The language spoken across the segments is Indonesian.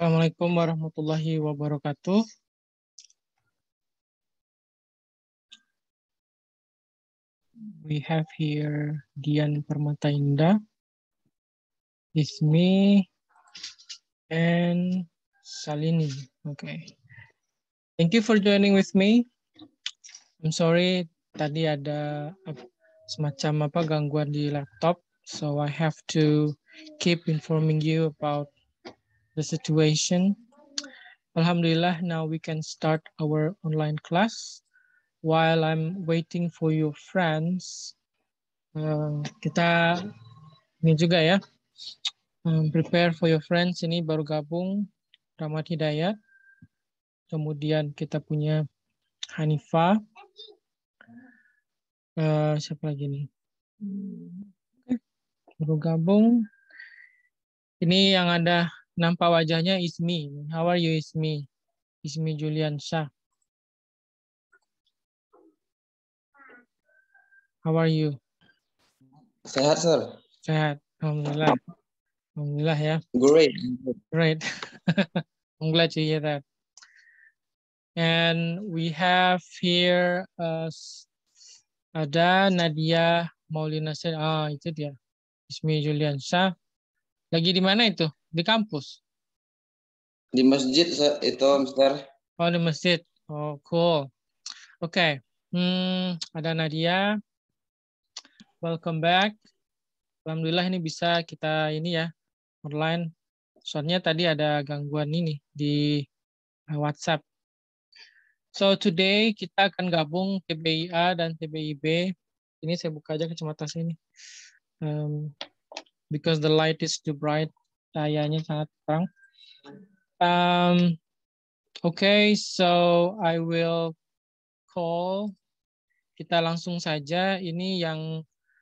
Assalamualaikum warahmatullahi wabarakatuh. We have here Dian Permata Indah, Ismi, and Salini. Okay. Thank you for joining with me. I'm sorry tadi ada semacam apa gangguan di laptop, so I have to keep informing you about the situation. Alhamdulillah, now we can start our online class. While I'm waiting for your friends, uh, kita ini juga ya, um, prepare for your friends ini baru gabung Ramad Hidayat. Kemudian kita punya Hanifa. Uh, siapa lagi nih? Baru gabung. Ini yang ada nampak wajahnya Ismi. How are you Ismi? Ismi Julian Shah. How are you? Sehat, sir. Sehat. Alhamdulillah. Alhamdulillah ya. Great. Great. I'm glad to hear that. And we have here uh, ada Nadia Maulina Said. Ah, itu dia. Ismi Julian Shah. Lagi di mana itu? di kampus? Di masjid itu, Mister. Oh, di masjid. Oh, cool. Oke. Okay. Hmm, ada Nadia. Welcome back. Alhamdulillah ini bisa kita ini ya online. Soalnya tadi ada gangguan ini di eh, WhatsApp. So today kita akan gabung TBIA dan TBIB. Ini saya buka aja kacamata sini. Um, because the light is too bright cahayanya sangat terang. Um, okay, so I will call. Kita langsung saja. Ini yang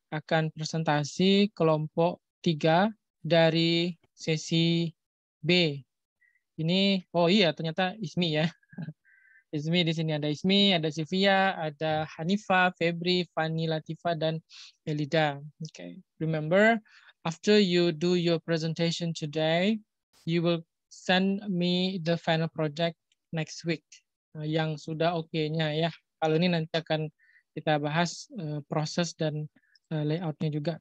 akan presentasi kelompok tiga dari sesi B. Ini, oh iya ternyata Ismi ya. Ismi di sini ada Ismi, ada Sylvia, ada Hanifa, Febri, Fani, Latifa, dan Elida. Oke, okay. remember After you do your presentation today, you will send me the final project next week. Uh, yang sudah oke-nya okay ya. Kalau ini nanti akan kita bahas uh, proses dan uh, layoutnya juga.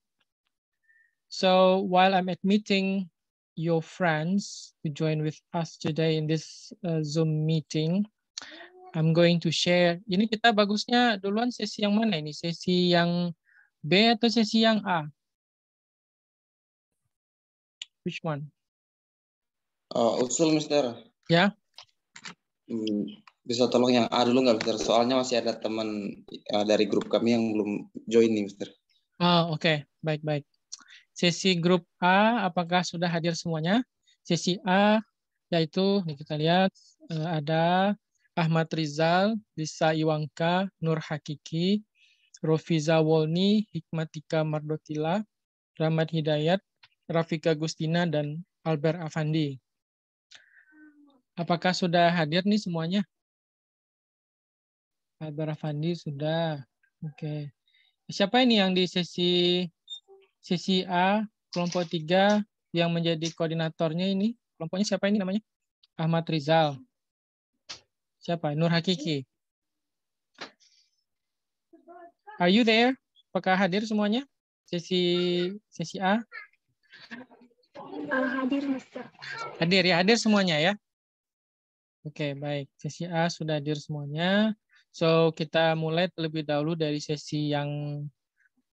So while I'm admitting your friends to join with us today in this uh, Zoom meeting, I'm going to share. Ini kita bagusnya duluan sesi yang mana ini? Sesi yang B atau sesi yang A? Which one? Uh, usul Mister. Ya. Yeah. Hmm, bisa tolong yang A dulu nggak Mister? Soalnya masih ada teman uh, dari grup kami yang belum join nih Mister. Ah oh, oke okay. baik baik. Sesi grup A apakah sudah hadir semuanya? Sesi A yaitu nih kita lihat uh, ada Ahmad Rizal, Lisa Iwangka, Nur Hakiki, Rofiza Wolni, Hikmatika Mardotila, Ramad Hidayat, Rafika Gustina dan Albert Avandi. Apakah sudah hadir nih semuanya? Albert Avandi sudah. Oke. Okay. Siapa ini yang di sesi sesi A kelompok 3 yang menjadi koordinatornya ini? Kelompoknya siapa ini namanya? Ahmad Rizal. Siapa? Nur Hakiki. Are you there? Apakah hadir semuanya? Sesi sesi A? Uh, hadir, Mister. Hadir ya, hadir semuanya ya. Oke, okay, baik. Sesi A sudah hadir semuanya. So, kita mulai terlebih dahulu dari sesi yang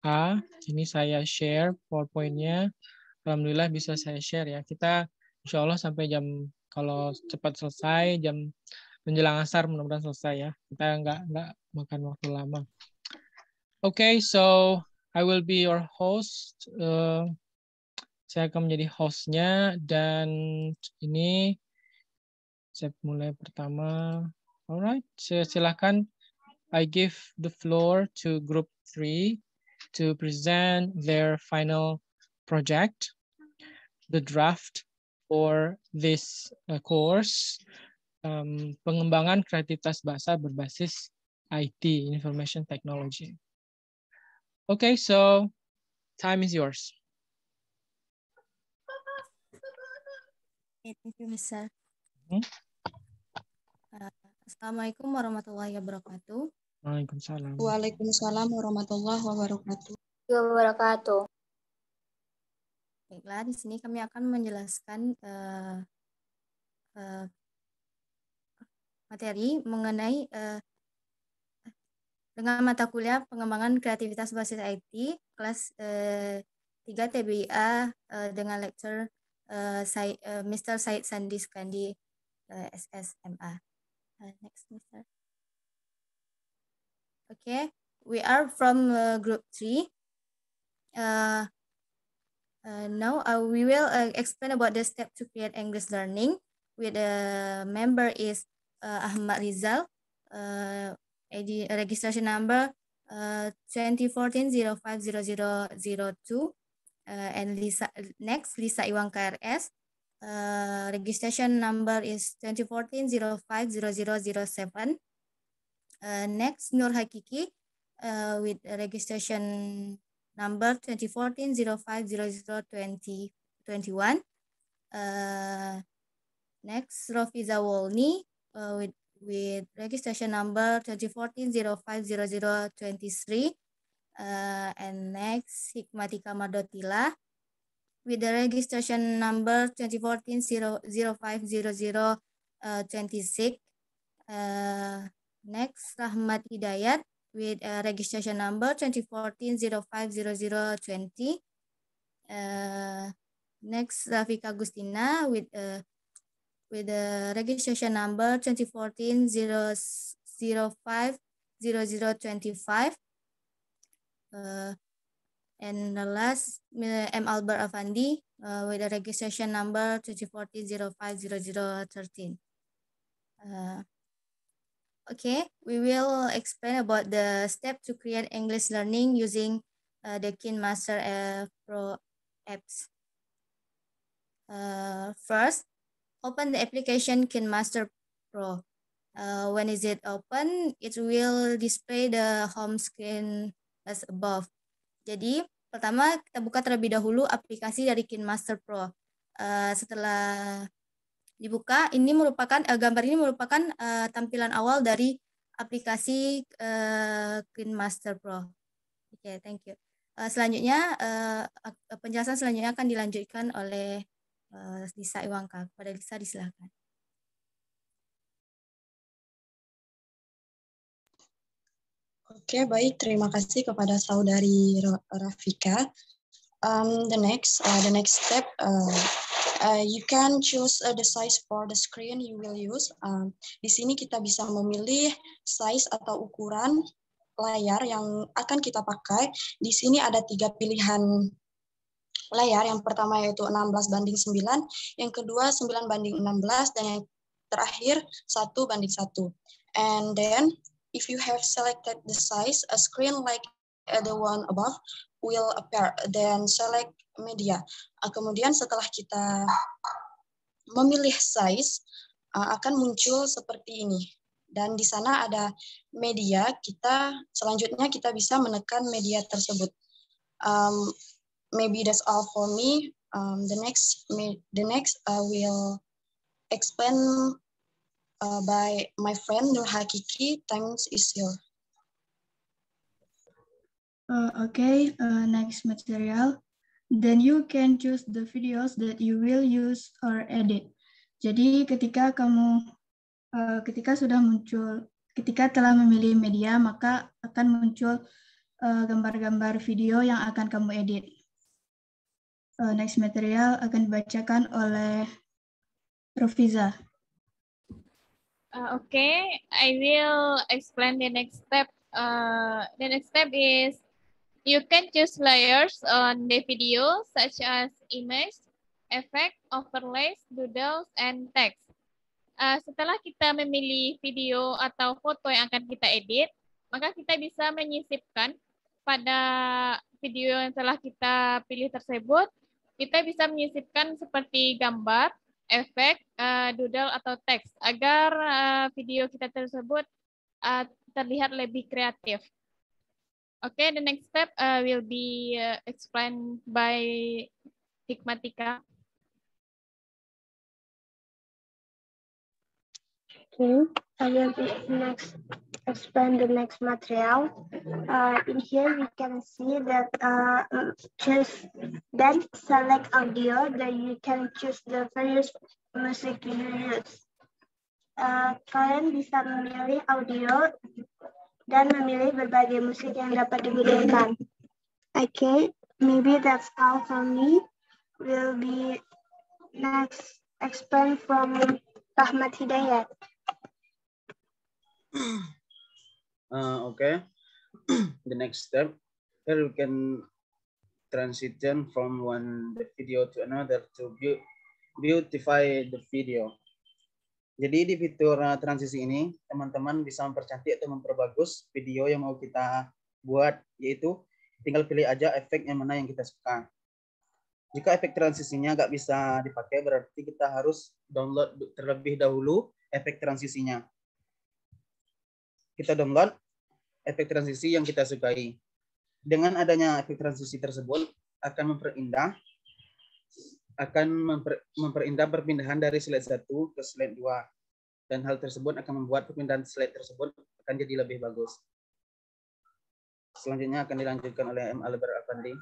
A. Ini saya share PowerPoint-nya. Alhamdulillah bisa saya share ya. Kita insya Allah sampai jam, kalau cepat selesai, jam menjelang asar mudah-mudahan selesai ya. Kita nggak, nggak makan waktu lama. Oke, okay, so I will be your host. Uh, saya akan menjadi hostnya dan ini saya mulai pertama. Alright, silakan. I give the floor to group three to present their final project, the draft for this uh, course, um, pengembangan kreativitas bahasa berbasis IT, Information Technology. Okay, so time is yours. Thank you, hmm? uh, Assalamualaikum warahmatullahi wabarakatuh. Waalaikumsalam. Waalaikumsalam warahmatullahi wabarakatuh. Wabarakatuh. Baiklah, di sini kami akan menjelaskan uh, uh, materi mengenai uh, dengan mata kuliah pengembangan kreativitas basis IT kelas uh, 3 TBA uh, dengan lecture uh, uh Mr. Said Sandi Skandi, uh, SSMA. Uh, next, Mr. Okay, we are from uh, group three. Uh, uh, now uh, we will uh, explain about the step to create English learning. With the member is uh, Ahmad Rizal. Uh, registration number uh, 2014 050002. Uh, and Lisa, next, Lisa Iwan KRS. Uh, eh, registration number is 2014 Uh, eh, next, Nur Hakiki uh, with registration number 2014-05-0021. 20, uh, next, Rofiza Wolny uh, with, with registration number 2014 5 Uh, and next, Hikmatika Madotila. With the registration number 2014-0500-26. Uh, eh, eh, next, Rahmat Hidayat with uh, registration number 2014 zero 20 Uh, next, Rafika Agustina with uh, with the registration number 2014 twenty five. Uh, and the last, uh, M. Albert Avandi uh, with the registration number 24050013. Uh, okay, we will explain about the step to create English learning using uh, the Kin Master uh, Pro apps. Uh, first, open the application Kin Master Pro. Uh, when is it open, it will display the home screen as above. Jadi, pertama kita buka terlebih dahulu aplikasi dari KineMaster Pro. Uh, setelah dibuka, ini merupakan uh, gambar ini merupakan uh, tampilan awal dari aplikasi uh, KineMaster Pro. Oke, okay, thank you. Uh, selanjutnya uh, penjelasan selanjutnya akan dilanjutkan oleh uh, Lisa Iwangka. Pada Lisa disilahkan. Oke, okay, baik. Terima kasih kepada saudari Rafika. Um, the next, uh, the next step, uh, uh, you can choose uh, the size for the screen you will use. Uh, di sini kita bisa memilih size atau ukuran layar yang akan kita pakai. Di sini ada tiga pilihan layar. Yang pertama yaitu 16 banding 9, yang kedua 9 banding 16, dan yang terakhir 1 banding 1. And then If you have selected the size, a screen like the one above will appear. Then select media. Ah, kemudian setelah kita memilih size, ah, akan muncul seperti ini. Dan di sana ada media, kita selanjutnya kita bisa menekan media tersebut. Um, maybe that's all for me. Um, the next, the next I ah, will explain uh, by my friend Nur Hakiki. Thanks is your. Uh, okay, uh, next material. Then you can choose the videos that you will use or edit. Jadi ketika kamu uh, ketika sudah muncul ketika telah memilih media maka akan muncul uh, gambar-gambar uh, video yang akan kamu edit. Uh, next material akan dibacakan oleh Rofiza. Uh, okay, I will explain the next step. Uh, the next step is you can choose layers on the video such as image, effect, overlays, doodles, and text. Uh, setelah kita memilih video atau foto yang akan kita edit, maka kita bisa menyisipkan pada video yang telah kita pilih tersebut, kita bisa menyisipkan seperti gambar efek uh, doodle atau teks agar uh, video kita tersebut uh, terlihat lebih kreatif. Okay, the next step uh, will be uh, explained by Hikmatika. Okay, I will be next. expand the next material. Uh, in here, we can see that uh, mm, choose, then select audio, then you can choose the various music you use. Uh, kalian bisa memilih audio dan memilih berbagai musik yang dapat digunakan. Okay, maybe that's all from me. We'll be next expand from Rahmat Hidayat. Uh, eh, okay. the next step, here we can transition from one the video to another to beautify the video. Jadi di fitur eh, transisi ini, teman-teman bisa mempercantik atau memperbagus video yang mau kita buat, yaitu tinggal pilih aja efek yang mana yang kita suka. Jika efek transisinya nggak bisa dipakai, berarti kita harus download terlebih dahulu efek transisinya kita download efek transisi yang kita sukai. Dengan adanya efek transisi tersebut akan memperindah akan memper, memperindah perpindahan dari slide 1 ke slide 2 dan hal tersebut akan membuat perpindahan slide tersebut akan jadi lebih bagus. Selanjutnya akan dilanjutkan oleh M. Albert Afandi.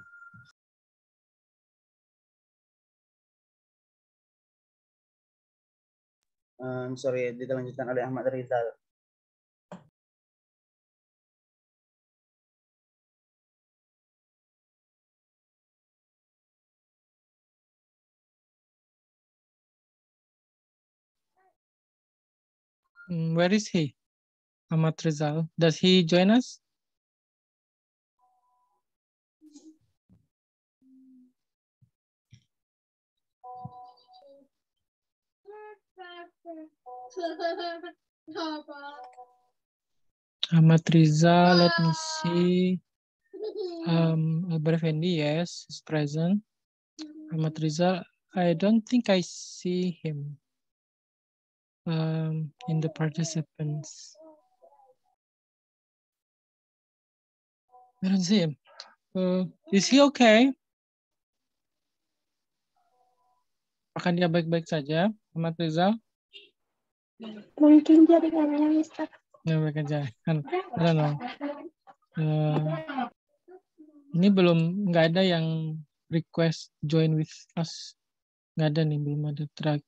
Um, sorry, dilanjutkan oleh Ahmad Rizal. Mm, where is he? Ahmad Rizal. Does he join us? Ahmad Rizal, let me see. Um, Albert Fendi, yes, is present. Ahmad Rizal, I don't think I see him. um, in the participants. I don't see him. Uh, is he okay? Apakah dia baik-baik saja, Ahmad Rizal? Mungkin dia dengannya, Mister. Ya, baik aja. Kan, uh, ini belum nggak ada yang request join with us. Nggak ada nih, belum ada track.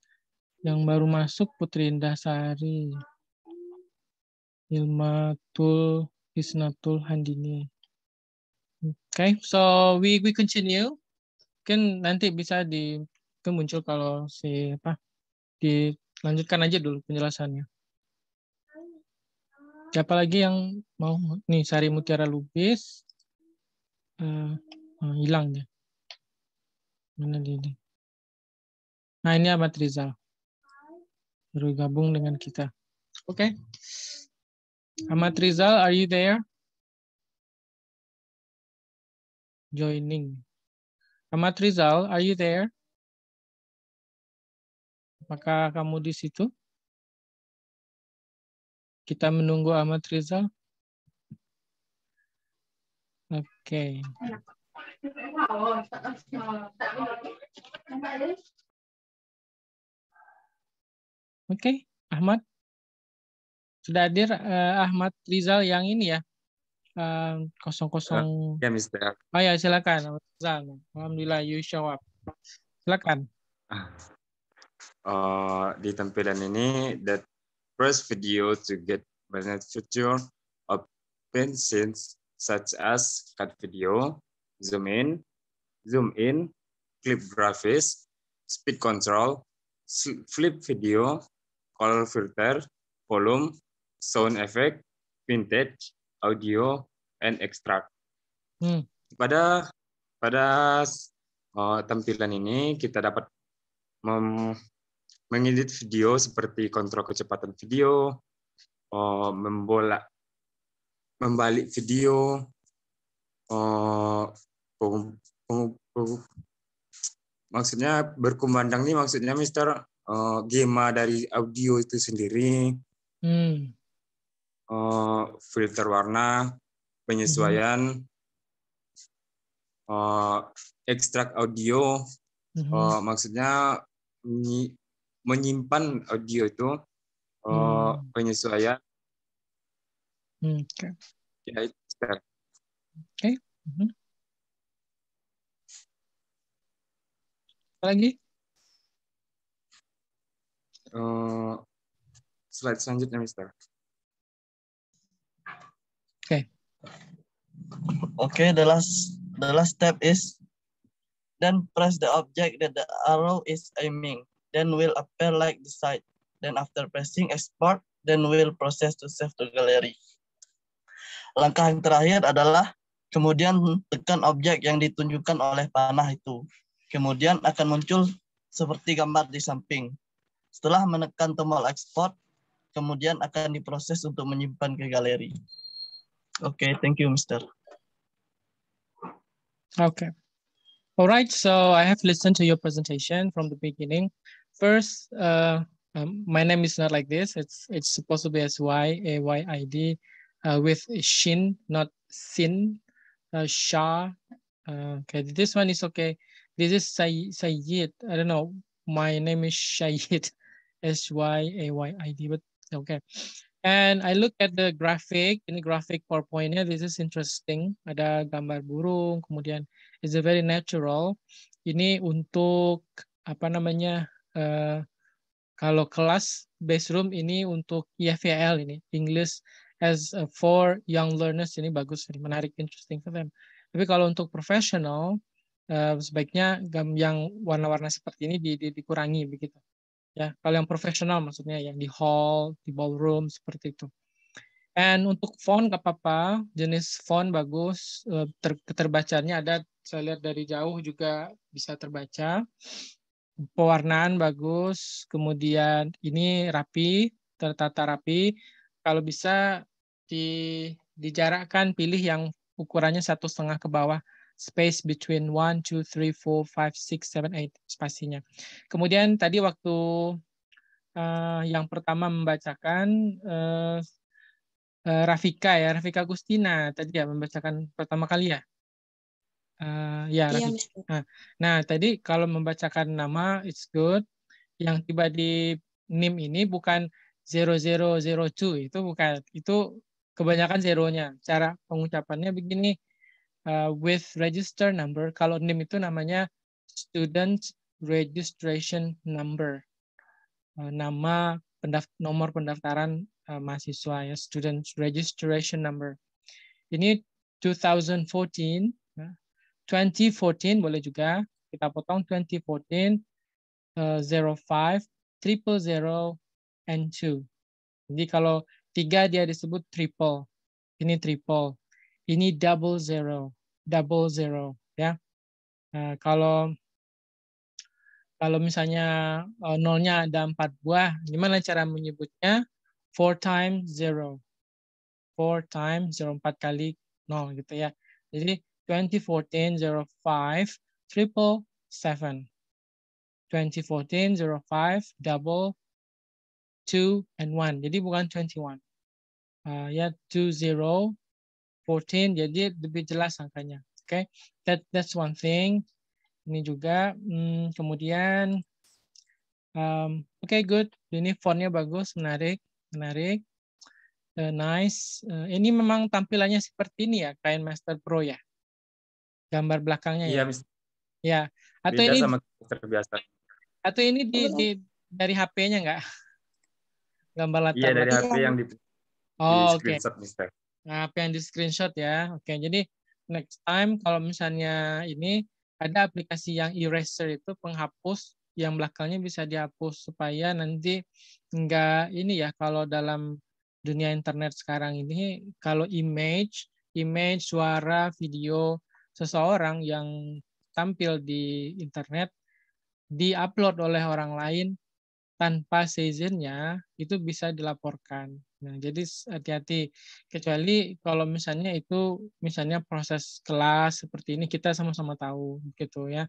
Yang baru masuk Putri Indah Sari. Ilmatul hisnatul Handini. Okay, so we we continue. kan nanti bisa di kan muncul kalau si apa dilanjutkan aja dulu penjelasannya. Siapa lagi yang mau nih Sari Mutiara Lubis uh, uh, hilang deh. Mana dia? Nah ini Ahmad Rizal bergabung dengan kita. Oke. Okay. Hmm. Ahmad Rizal, are you there? Joining. Ahmad Rizal, are you there? Apakah kamu di situ? Kita menunggu Ahmad Rizal. Oke. Okay. Oke, okay, Ahmad. Sudah hadir uh, Ahmad Rizal yang ini ya. Eh, kosong uh, ya, ya, Mister. Oh ya, silakan. Rizal. Alhamdulillah, you show up. Silakan. Uh, di tampilan ini, the first video to get banyak feature of pensions such as cut video, zoom in, zoom in, clip graphics, speed control, flip video, color filter, volume, sound effect, vintage, audio, and extract. Hmm. Pada pada uh, tampilan ini kita dapat mengedit video seperti kontrol kecepatan video, uh, membolak, membalik video, uh, maksudnya berkumandang nih maksudnya Mister uh, gema dari audio itu sendiri, hmm. uh, filter warna, penyesuaian, hmm. uh, ekstrak audio, hmm. uh, maksudnya menyimpan audio itu, uh, hmm. penyesuaian. Hmm, okay. Ya, ekstrak. Oke. Okay. -hmm. lagi? Eh, slide selanjutnya, Mister. Oke. Okay. Okay, the last the last step is then press the object that the arrow is aiming. Then will appear like the side. Then after pressing export, then will process to save to gallery. Langkah yang terakhir adalah kemudian tekan objek yang ditunjukkan oleh panah itu. Kemudian akan muncul seperti gambar di samping. Setelah menekan tombol export, kemudian akan diproses untuk menyimpan ke galeri. Oke, okay, thank you, Mister. Okay. alright. so I have listened to your presentation from the beginning. First, uh, um, my name is not like this. It's it's supposed to be as Y A Y I D uh, with Shin, not Sin, uh, Sha. Uh, okay, this one is okay. This is Sayyid. I don't know. My name is Sayyid. S-Y-A-Y-I-D, but okay. And I look at the graphic, ini graphic PowerPointnya. this is interesting. Ada gambar burung, kemudian it's a very natural. Ini untuk, apa namanya, uh, kalau kelas base room ini untuk IFL e ini, English as a for young learners, ini bagus, ini menarik, interesting for them. Tapi kalau untuk professional, uh, sebaiknya gam yang warna-warna seperti ini di, di, dikurangi begitu ya kalau yang profesional maksudnya yang di hall di ballroom seperti itu and untuk font gak apa-apa jenis font bagus eh, ter terbacanya ada saya lihat dari jauh juga bisa terbaca pewarnaan bagus kemudian ini rapi tertata rapi kalau bisa di dijarakkan pilih yang ukurannya satu setengah ke bawah space between 1, 2, 3, 4, 5, 6, 7, 8 spasinya. Kemudian tadi waktu uh, yang pertama membacakan uh, uh, Rafika ya, Rafika Agustina tadi ya membacakan pertama kali ya. Uh, ya, iya, Rafika. Nah, nah, tadi kalau membacakan nama it's good. Yang tiba di NIM ini bukan 0002 itu bukan itu kebanyakan zeronya. Cara pengucapannya begini uh, with register number. Kalau NIM itu namanya student registration number. Uh, nama pendaft nomor pendaftaran uh, mahasiswa ya, student registration number. Ini 2014, 2014 uh, boleh juga kita potong 2014 uh, 05 000 and 2. Jadi kalau tiga dia disebut triple, ini triple ini double zero, double zero ya. Nah, kalau kalau misalnya eh, nolnya ada empat buah, gimana cara menyebutnya? Four times zero, four times zero empat kali nol gitu ya. Jadi twenty fourteen zero five triple seven, twenty fourteen zero five double two and one. Jadi bukan twenty Uh, ah, ya two zero 14 jadi lebih jelas angkanya. Oke. Okay? That that's one thing. Ini juga hmm, kemudian um, oke okay, good. Ini fontnya bagus, menarik, menarik. Uh, nice. Uh, ini memang tampilannya seperti ini ya, kain Master Pro ya. Gambar belakangnya ya. Iya, ya. Atau ini sama terbiasa. Atau ini di, di dari HP-nya enggak? Gambar latar. Iya, dari HP yang di Oh, oke. Okay. Nah, apa yang di screenshot ya. Oke, jadi next time kalau misalnya ini ada aplikasi yang eraser itu penghapus yang belakangnya bisa dihapus supaya nanti enggak ini ya kalau dalam dunia internet sekarang ini kalau image, image, suara, video seseorang yang tampil di internet diupload oleh orang lain tanpa seizinnya itu bisa dilaporkan. Nah, jadi hati-hati kecuali kalau misalnya itu misalnya proses kelas seperti ini kita sama-sama tahu gitu ya.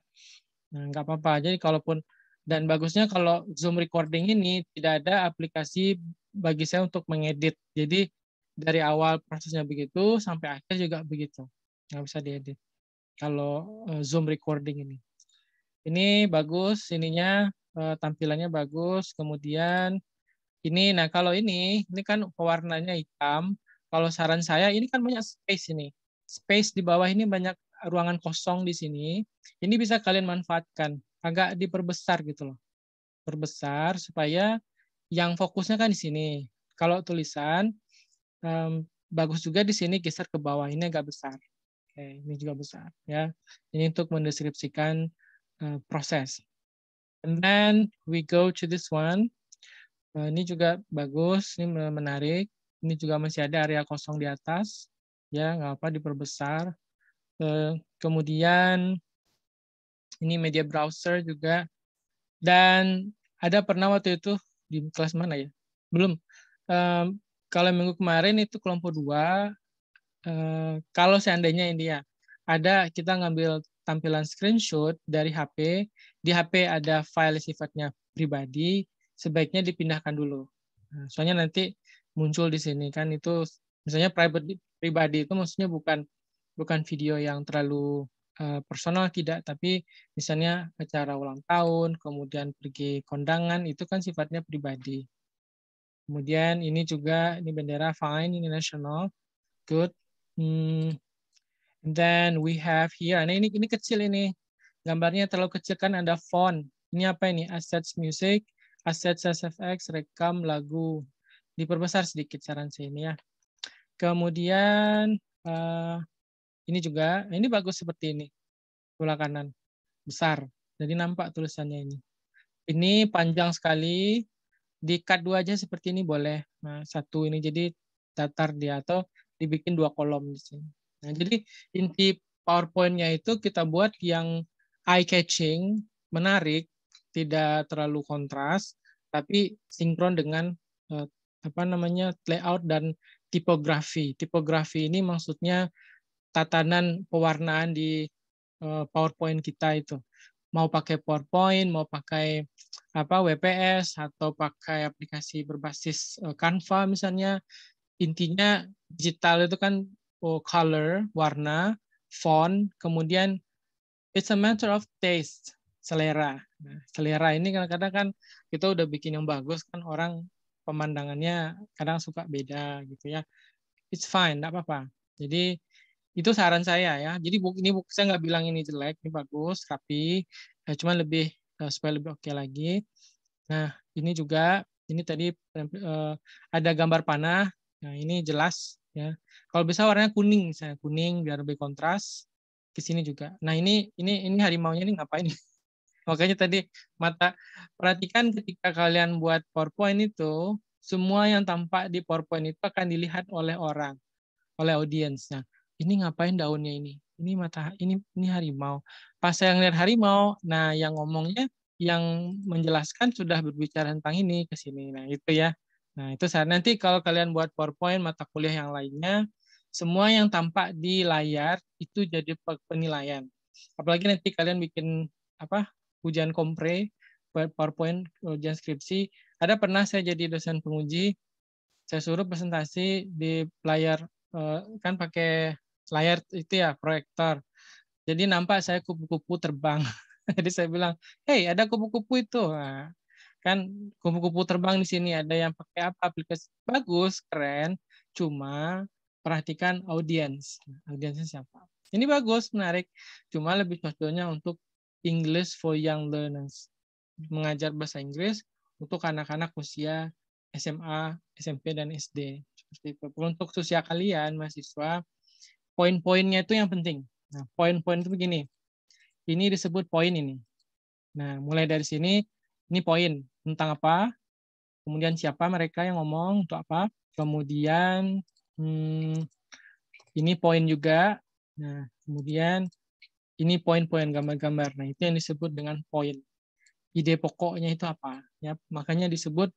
Nah, nggak apa-apa. Jadi kalaupun dan bagusnya kalau Zoom recording ini tidak ada aplikasi bagi saya untuk mengedit. Jadi dari awal prosesnya begitu sampai akhir juga begitu. Nggak bisa diedit. Kalau eh, Zoom recording ini. Ini bagus ininya eh, tampilannya bagus, kemudian ini. Nah, kalau ini, ini kan pewarnanya hitam. Kalau saran saya, ini kan banyak space ini. Space di bawah ini banyak ruangan kosong di sini. Ini bisa kalian manfaatkan. Agak diperbesar gitu loh. Perbesar supaya yang fokusnya kan di sini. Kalau tulisan, um, bagus juga di sini geser ke bawah. Ini agak besar. Oke, ini juga besar. ya. Ini untuk mendeskripsikan uh, proses. And then we go to this one. Eh, ini juga bagus, ini menarik. Ini juga masih ada area kosong di atas. Ya, nggak apa diperbesar. Eh, kemudian ini media browser juga. Dan ada pernah waktu itu di kelas mana ya? Belum. Kalau minggu kemarin itu kelompok dua. Eh, kalau seandainya ini ya, ada kita ngambil tampilan screenshot dari HP. Di HP ada file sifatnya pribadi, sebaiknya dipindahkan dulu. Nah, soalnya nanti muncul di sini kan itu misalnya private pribadi itu maksudnya bukan bukan video yang terlalu eh, personal tidak, tapi misalnya acara ulang tahun, kemudian pergi kondangan itu kan sifatnya pribadi. Kemudian ini juga ini bendera fine ini national good. Hmm. And then we have here. Nah ini ini kecil ini gambarnya terlalu kecil kan ada font. Ini apa ini? Assets music aset SFX rekam lagu diperbesar sedikit saran saya ini ya kemudian uh, ini juga ini bagus seperti ini bola kanan besar jadi nampak tulisannya ini ini panjang sekali di cut dua aja seperti ini boleh nah, satu ini jadi datar dia atau dibikin dua kolom di sini nah jadi inti PowerPoint-nya itu kita buat yang eye catching menarik tidak terlalu kontras tapi sinkron dengan uh, apa namanya layout dan tipografi. Tipografi ini maksudnya tatanan pewarnaan di uh, PowerPoint kita itu. Mau pakai PowerPoint, mau pakai apa WPS atau pakai aplikasi berbasis uh, Canva misalnya. Intinya digital itu kan oh, color, warna, font, kemudian it's a matter of taste selera. Nah, selera ini kadang-kadang kan kita udah bikin yang bagus kan orang pemandangannya kadang suka beda gitu ya. It's fine, enggak apa-apa. Jadi itu saran saya ya. Jadi ini saya nggak bilang ini jelek, ini bagus, rapi, ya, eh, cuman lebih eh, supaya lebih oke okay lagi. Nah ini juga ini tadi uh, ada gambar panah. Nah ini jelas ya. Kalau bisa warnanya kuning, saya kuning biar lebih kontras. Ke sini juga. Nah ini ini ini harimau-nya ini ngapain? Makanya tadi mata perhatikan ketika kalian buat PowerPoint itu, semua yang tampak di PowerPoint itu akan dilihat oleh orang, oleh audiens. Nah, ini ngapain daunnya ini? Ini mata ini ini harimau. Pas saya lihat harimau, nah yang ngomongnya yang menjelaskan sudah berbicara tentang ini ke sini. Nah, itu ya. Nah, itu saat nanti kalau kalian buat PowerPoint mata kuliah yang lainnya, semua yang tampak di layar itu jadi penilaian. Apalagi nanti kalian bikin apa ujian kompre, PowerPoint, ujian skripsi. Ada pernah saya jadi dosen penguji, saya suruh presentasi di layar, eh, kan pakai layar itu ya, proyektor. Jadi nampak saya kupu-kupu terbang. Jadi saya bilang, hey ada kupu-kupu itu. Nah, kan kupu-kupu terbang di sini ada yang pakai apa aplikasi bagus keren cuma perhatikan audiens nah, audiensnya siapa ini bagus menarik cuma lebih cocoknya untuk English for Young Learners, mengajar bahasa Inggris untuk anak-anak usia SMA, SMP, dan SD. Seperti itu. Untuk usia kalian, mahasiswa, poin-poinnya itu yang penting. Nah, poin-poin itu begini. Ini disebut poin ini. Nah, mulai dari sini, ini poin tentang apa, kemudian siapa mereka yang ngomong, untuk apa, kemudian hmm, ini poin juga, nah, kemudian ini poin-poin gambar-gambar. Nah, itu yang disebut dengan poin. Ide pokoknya itu apa? Ya, makanya disebut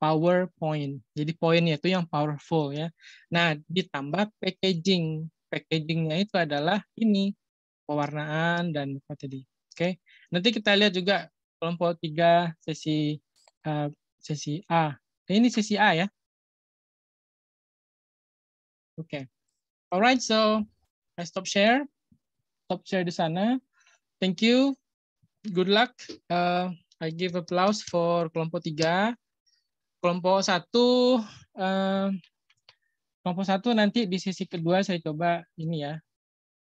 PowerPoint. Jadi poinnya itu yang powerful ya. Nah, ditambah packaging. Packagingnya itu adalah ini pewarnaan dan apa tadi. Oke. Okay. Nanti kita lihat juga kelompok 3 sesi uh, sesi A. Nah, ini sesi A ya. Oke. Okay. Alright, so I stop share top share di sana. Thank you. Good luck. Uh, I give applause for kelompok tiga. Kelompok satu, uh, kelompok satu nanti di sisi kedua saya coba ini ya.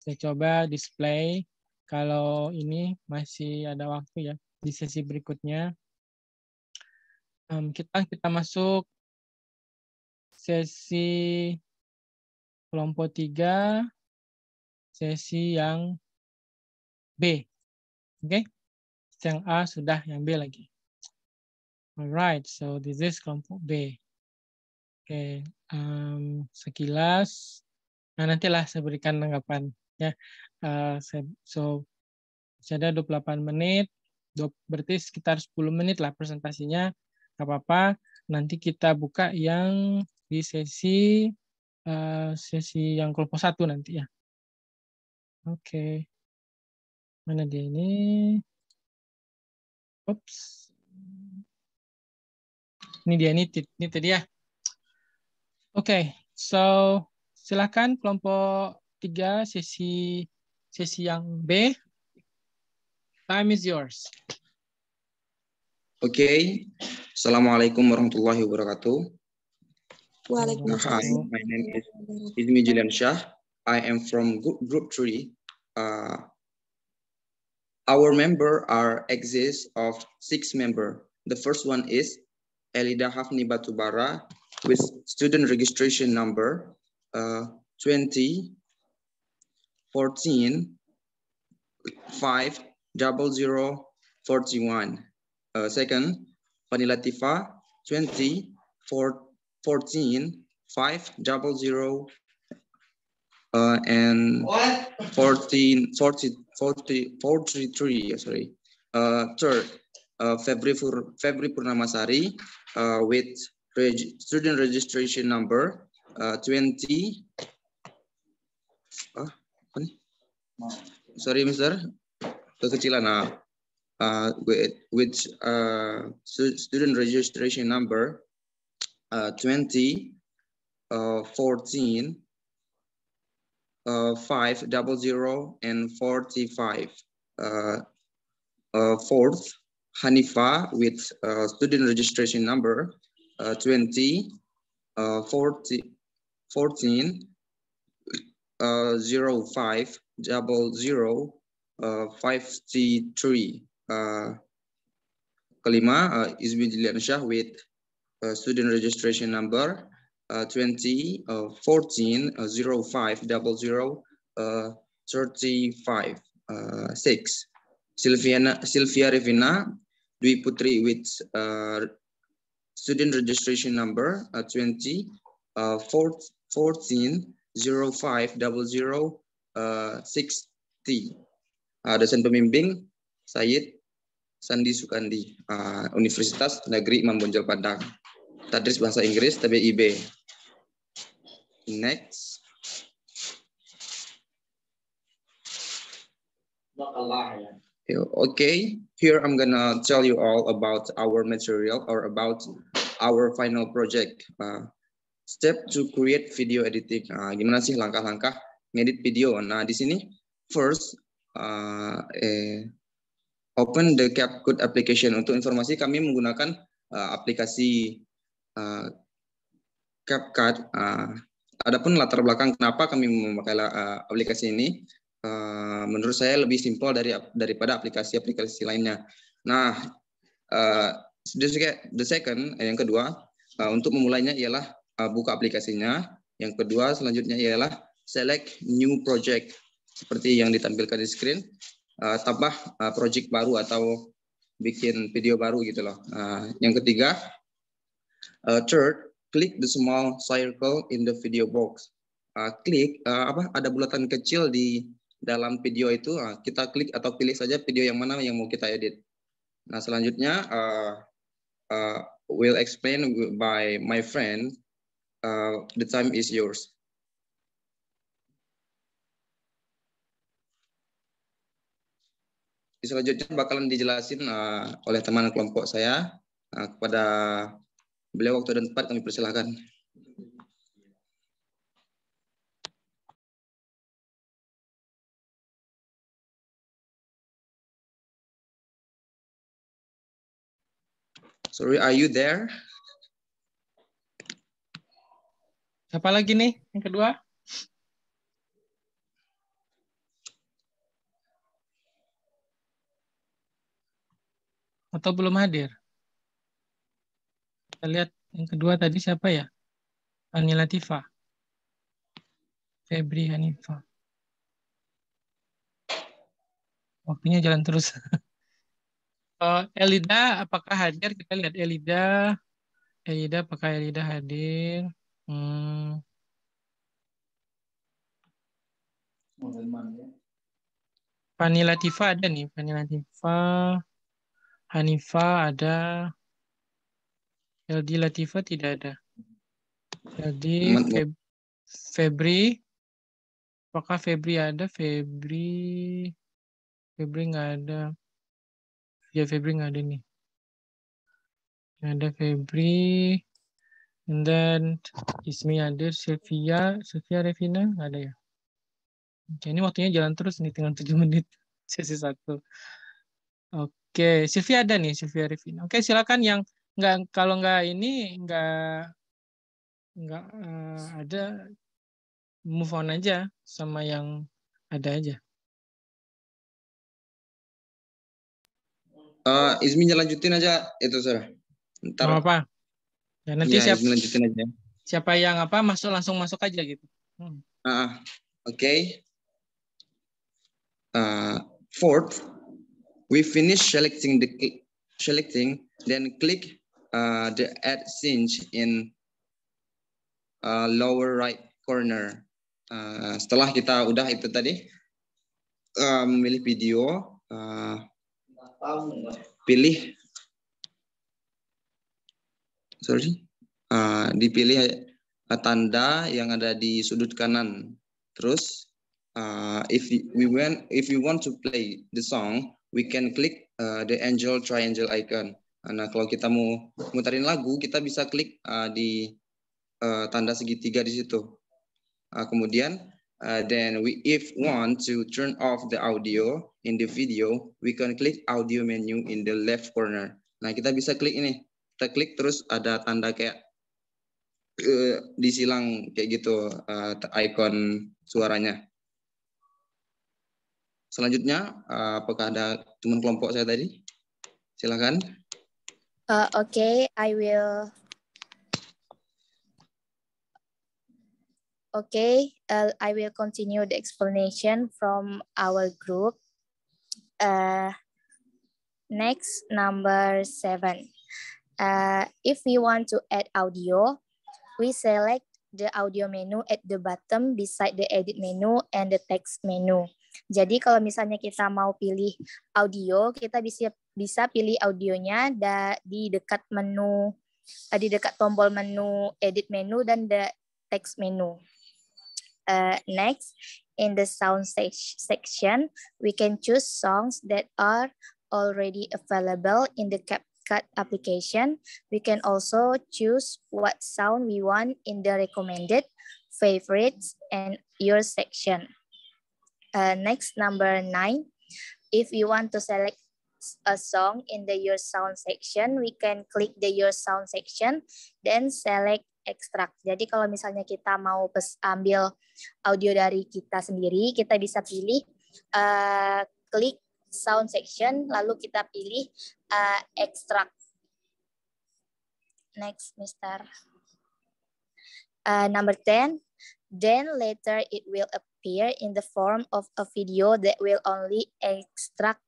Saya coba display. Kalau ini masih ada waktu ya di sesi berikutnya. Um, kita kita masuk sesi kelompok tiga sesi yang B. Oke, okay? yang A sudah, yang B lagi. Alright, so this is kelompok B. Oke, okay. um, sekilas. Nah, nantilah saya berikan tanggapan. Ya, uh, eh, saya, so saya ada 28 menit, berarti sekitar 10 menit lah presentasinya. Gak apa-apa, nanti kita buka yang di sesi uh, sesi yang kelompok satu nanti ya. Oke. Mana dia ini? Ups. Ini dia, ini, ini tadi ya. Oke, okay, so silakan kelompok tiga sesi sesi yang B. Time is yours. Oke, okay. Assalamualaikum warahmatullahi wabarakatuh. Waalaikumsalam. Hi, my name is Izmi Julian Shah. I am from group three. Uh, our member are exists of six member. The first one is Elida Hafni Batubara with student registration number uh, 20 14 5 00 41. Uh, second, Vanilla Tifa 20 4, 14 5 00 uh, and what? 14, 40, 40, 43, sorry, uh, third, uh, February, February Purnamasari uh, with reg student registration number uh, 20. Uh, sorry, Mister. Kekecilan. Uh, uh, with with uh, student registration number uh, 20, uh, 14, uh, five double zero and 45. Uh, uh, fourth, Hanifa with uh, student registration number uh, 20, uh, 40, 14, 53. kelima, uh, Izmi Shah with student registration number 2014 20 uh, 05 00 35 6 Silviana Silvia Revina Dwi Putri with uh, student registration number uh, 20 uh, 14 05 00 60 uh, dosen pembimbing Said Sandi Sukandi, uh, Universitas Negeri Mambonjol Padang. Tadris Bahasa Inggris, TBIB. Next. Okay, here I'm gonna tell you all about our material or about our final project. Uh, step to create video editing. Uh, gimana sih langkah-langkah ngedit video? Nah, di sini first uh, eh, open the CapCut application. Untuk informasi kami menggunakan uh, aplikasi uh, CapCut. Uh, Adapun latar belakang kenapa kami memakai uh, aplikasi ini, uh, menurut saya lebih simpel dari daripada aplikasi-aplikasi lainnya. Nah, uh, the second yang kedua uh, untuk memulainya ialah uh, buka aplikasinya. Yang kedua selanjutnya ialah select new project seperti yang ditampilkan di screen. Uh, tambah uh, project baru atau bikin video baru gitu loh. Uh, yang ketiga, uh, third Klik the small circle in the video box. Uh, klik uh, apa ada bulatan kecil di dalam video itu uh, kita klik atau pilih saja video yang mana yang mau kita edit. Nah selanjutnya uh, uh, will explain by my friend. Uh, the time is yours. Selanjutnya bakalan dijelasin uh, oleh teman kelompok saya uh, kepada Beliau waktu dan tempat kami persilahkan. Sorry, are you there? Siapa lagi nih yang kedua? Atau belum hadir? Kita lihat yang kedua tadi siapa ya? Ani Latifa. Febri Hanifa. Waktunya jalan terus. Eh, Elida, apakah hadir? Kita lihat Elida. Elida, apakah Elida hadir? Hmm. Fani Latifa ada nih. Fani Latifa. Hanifa ada. Jadi Latifa tidak ada. Jadi Feb Febri, apakah Febri ada? Febri, Febri nggak ada. Ya Febri nggak ada nih. Nggak ada Febri. And then Ismi ada. Sylvia, Sylvia Revina nggak ada ya. Oke, ini waktunya jalan terus nih, tinggal 7 menit sesi satu. Oke, Sylvia ada nih, Sylvia Revina. Oke, silakan yang nggak kalau nggak ini nggak nggak uh, ada move on aja sama yang ada aja. Uh, Izmi lanjutin aja itu Sarah. Ntar. Oh, apa? Ya nanti ya, siap, lanjutin aja. Siapa yang apa masuk langsung masuk aja gitu. Hmm. Uh, Oke. Okay. Uh, eh, fourth, we finish selecting the selecting, then click Uh, the ad cinch in uh, lower right corner. Uh, setelah kita udah itu tadi uh, memilih video, uh, pilih, sorry, uh, dipilih tanda yang ada di sudut kanan. Terus, uh, if we want if we want to play the song, we can click uh, the angel triangle icon. Nah, kalau kita mau muterin lagu, kita bisa klik uh, di uh, tanda segitiga di situ. Uh, kemudian, uh, then we if want to turn off the audio in the video, we can click audio menu in the left corner. Nah, kita bisa klik ini. Kita klik terus ada tanda kayak uh, eh, disilang kayak gitu uh, icon suaranya. Selanjutnya, uh, apakah ada teman kelompok saya tadi? Silakan. Uh, okay, I will. Okay, uh, I will continue the explanation from our group. Uh, next, number seven. Uh, if we want to add audio, we select the audio menu at the bottom beside the edit menu and the text menu. Jadi kalau misalnya kita mau pilih audio, kita bisa bisa pilih audionya da, di dekat menu eh, di dekat tombol menu edit menu dan the text menu. Uh, next, in the sound section, we can choose songs that are already available in the CapCut application. We can also choose what sound we want in the recommended, favorites, and your section. Uh, next, number nine, if you want to select a song in the Your Sound section, we can click the Your Sound section, then select extract. Jadi kalau misalnya kita mau pes ambil audio dari kita sendiri, kita bisa pilih uh, klik sound section, lalu kita pilih uh, extract. Next, Mister. Uh, number 10, then later it will appear in the form of a video that will only extract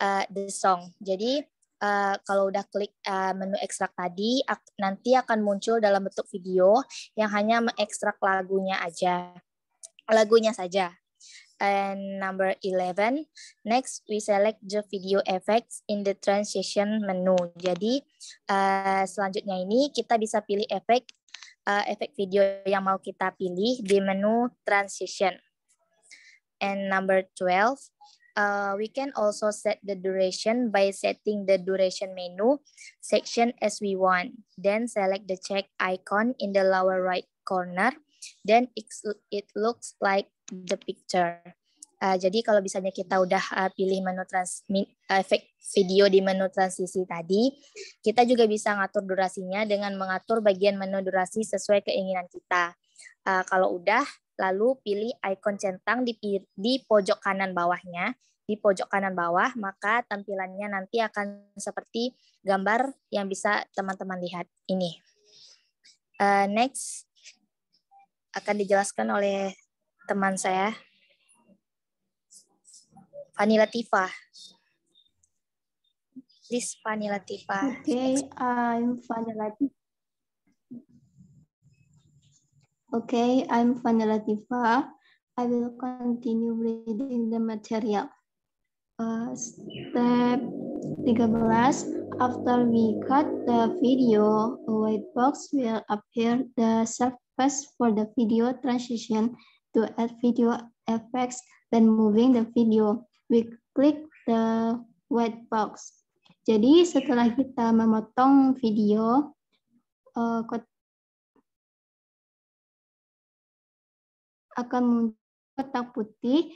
uh, the song. Jadi uh, kalau udah klik uh, menu ekstrak tadi, ak nanti akan muncul dalam bentuk video yang hanya mengekstrak lagunya aja, lagunya saja. And number 11, next we select the video effects in the transition menu. Jadi uh, selanjutnya ini kita bisa pilih efek uh, efek video yang mau kita pilih di menu transition. And number 12, Uh, we can also set the duration by setting the duration menu section as we want. Then select the check icon in the lower right corner. Then it, looks like the picture. Uh, jadi kalau misalnya kita udah uh, pilih menu trans, uh, efek video di menu transisi tadi, kita juga bisa ngatur durasinya dengan mengatur bagian menu durasi sesuai keinginan kita. Uh, kalau udah, lalu pilih icon centang di, di pojok kanan bawahnya. Di pojok kanan bawah, maka tampilannya nanti akan seperti gambar yang bisa teman-teman lihat ini. Uh, next, akan dijelaskan oleh teman saya, vanilla tifa Please, vanilla tifa okay, eh, I'm vanilla tifa Okay, I'm Fana Latifa. I will continue reading the material. Uh, step 13, after we cut the video, a white box will appear the surface for the video transition to add video effects, when moving the video. We click the white box. Jadi setelah kita memotong video, uh, akan muncul kotak putih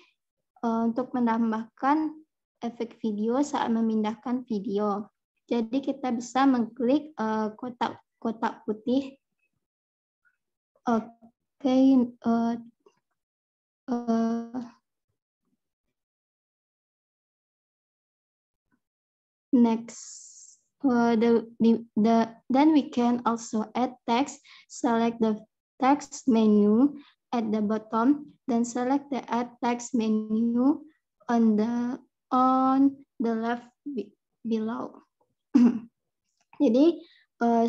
eh, untuk menambahkan efek video saat memindahkan video. Jadi kita bisa mengklik eh, kotak kotak putih. Oke, okay, uh, eh, uh, next uh, the, the the then we can also add text select the text menu at the bottom, then select the Add Text menu on the on the left below. Jadi uh,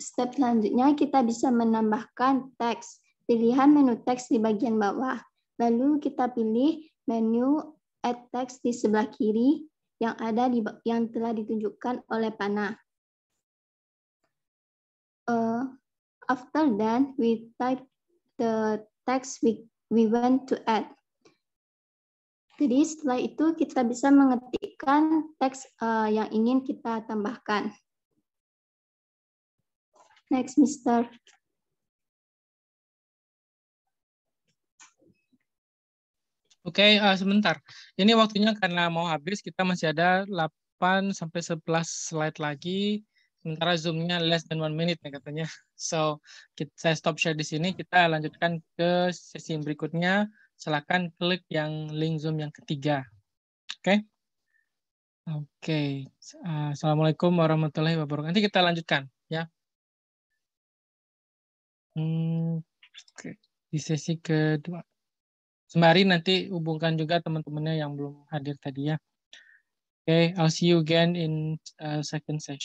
step selanjutnya kita bisa menambahkan teks. Pilihan menu teks di bagian bawah. Lalu kita pilih menu Add Text di sebelah kiri yang ada di yang telah ditunjukkan oleh panah. Eh, uh, after that, we type the text we, we want to add. Jadi setelah itu kita bisa mengetikkan teks uh, yang ingin kita tambahkan. Next, Mister. Oke, okay, uh, eh, sebentar. Ini waktunya karena mau habis, kita masih ada 8 sampai 11 slide lagi sementara zoomnya less than one minute nih ya katanya so kita, saya stop share di sini kita lanjutkan ke sesi berikutnya Silakan klik yang link zoom yang ketiga oke okay? oke okay. Eh, assalamualaikum warahmatullahi wabarakatuh nanti kita lanjutkan ya hmm, okay. di sesi kedua sembari nanti hubungkan juga teman-temannya yang belum hadir tadi ya Okay, I'll see you again in uh, second session.